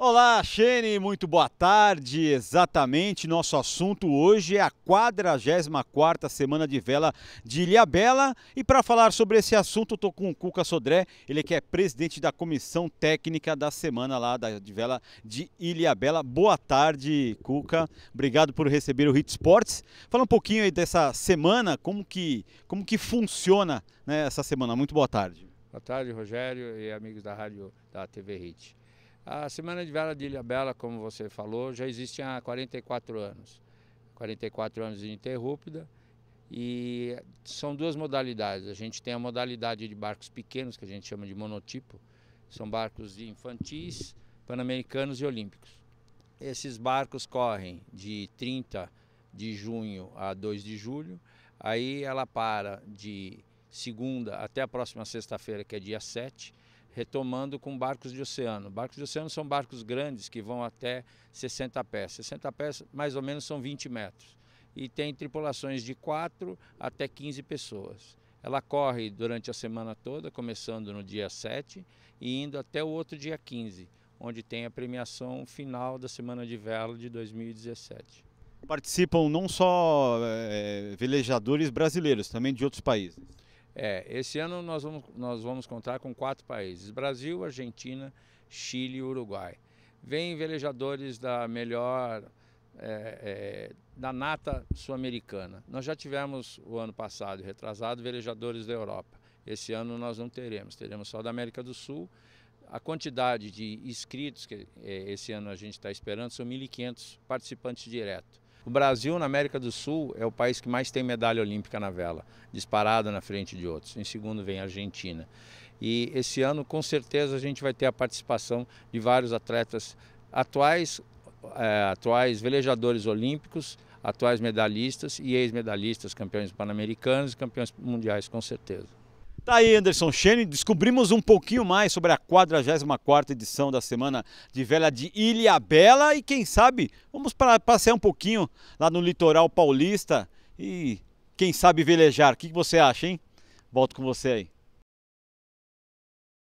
Olá, Shane, muito boa tarde. Exatamente, nosso assunto hoje é a 44 Semana de Vela de Ilhabela. E para falar sobre esse assunto, estou com o Cuca Sodré, ele que é presidente da Comissão Técnica da Semana lá da, de Vela de Ilhabela. Boa tarde, Cuca. Obrigado por receber o Hit Sports. Fala um pouquinho aí dessa semana, como que, como que funciona né, essa semana. Muito boa tarde. Boa tarde, Rogério e amigos da rádio da TV Hit. A Semana de Vela de Ilha Bela, como você falou, já existe há 44 anos. 44 anos ininterrúpida. E são duas modalidades. A gente tem a modalidade de barcos pequenos, que a gente chama de monotipo. São barcos infantis, pan-americanos e olímpicos. Esses barcos correm de 30 de junho a 2 de julho. Aí ela para de segunda até a próxima sexta-feira, que é dia 7 retomando com barcos de oceano. Barcos de oceano são barcos grandes que vão até 60 pés. 60 pés mais ou menos são 20 metros. E tem tripulações de 4 até 15 pessoas. Ela corre durante a semana toda, começando no dia 7 e indo até o outro dia 15, onde tem a premiação final da Semana de Vela de 2017. Participam não só é, velejadores brasileiros, também de outros países. É, esse ano nós vamos, nós vamos contar com quatro países: Brasil, Argentina, Chile e Uruguai. Vêm velejadores da melhor. É, é, da nata sul-americana. Nós já tivemos o ano passado, retrasado, velejadores da Europa. Esse ano nós não teremos, teremos só da América do Sul. A quantidade de inscritos que é, esse ano a gente está esperando são 1.500 participantes direto. O Brasil, na América do Sul, é o país que mais tem medalha olímpica na vela, disparado na frente de outros. Em segundo vem a Argentina. E esse ano, com certeza, a gente vai ter a participação de vários atletas atuais, é, atuais velejadores olímpicos, atuais medalhistas e ex-medalhistas, campeões pan-americanos e campeões mundiais, com certeza. Tá aí Anderson Chene. descobrimos um pouquinho mais sobre a 44 edição da Semana de Vela de Ilha Bela e quem sabe vamos para passear um pouquinho lá no litoral paulista e quem sabe velejar. O que, que você acha, hein? Volto com você aí.